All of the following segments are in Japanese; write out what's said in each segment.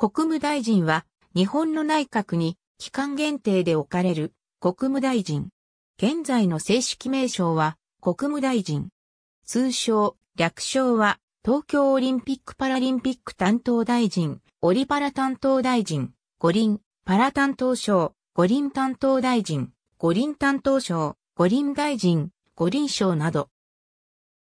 国務大臣は、日本の内閣に期間限定で置かれる国務大臣。現在の正式名称は国務大臣。通称、略称は東京オリンピック・パラリンピック担当大臣、オリパラ担当大臣、五輪、パラ担当省、五輪担当大臣、五輪担当省、五輪大臣、五輪省など。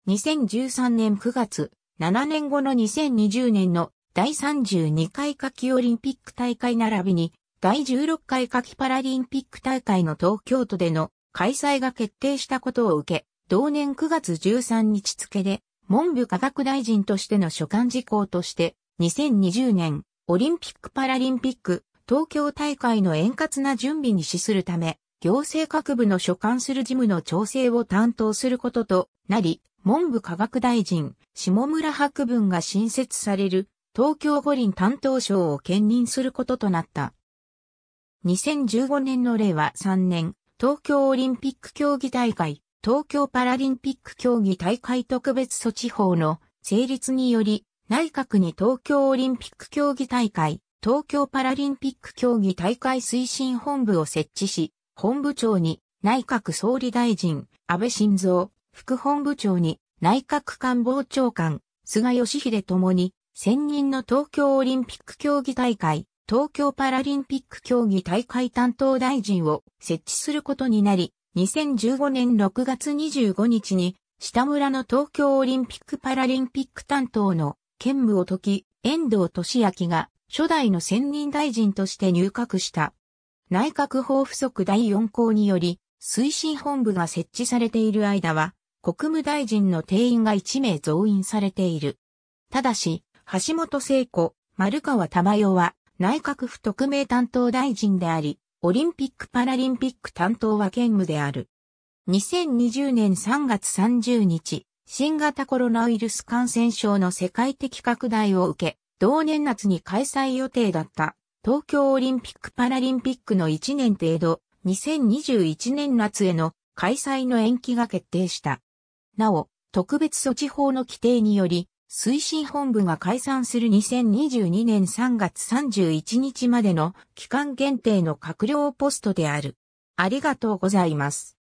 2013年9月、7年後の2020年の第32回夏季オリンピック大会並びに、第16回夏季パラリンピック大会の東京都での開催が決定したことを受け、同年9月13日付で、文部科学大臣としての所管事項として、2020年、オリンピック・パラリンピック、東京大会の円滑な準備に資するため、行政各部の所管する事務の調整を担当することとなり、文部科学大臣、下村博文が新設される東京五輪担当省を兼任することとなった。2015年の令和3年、東京オリンピック競技大会、東京パラリンピック競技大会特別措置法の成立により、内閣に東京オリンピック競技大会、東京パラリンピック競技大会推進本部を設置し、本部長に内閣総理大臣、安倍晋三、副本部長に内閣官房長官、菅義偉ともに専任の東京オリンピック競技大会、東京パラリンピック競技大会担当大臣を設置することになり、2015年6月25日に、下村の東京オリンピック・パラリンピック担当の兼務を解き、遠藤俊明が初代の専任大臣として入閣した。内閣法不足第4項により、推進本部が設置されている間は、国務大臣の定員が1名増員されている。ただし、橋本聖子、丸川珠代は内閣府特命担当大臣であり、オリンピック・パラリンピック担当は兼務である。2020年3月30日、新型コロナウイルス感染症の世界的拡大を受け、同年夏に開催予定だった東京オリンピック・パラリンピックの1年程度、2021年夏への開催の延期が決定した。なお、特別措置法の規定により、推進本部が解散する2022年3月31日までの期間限定の閣僚ポストである。ありがとうございます。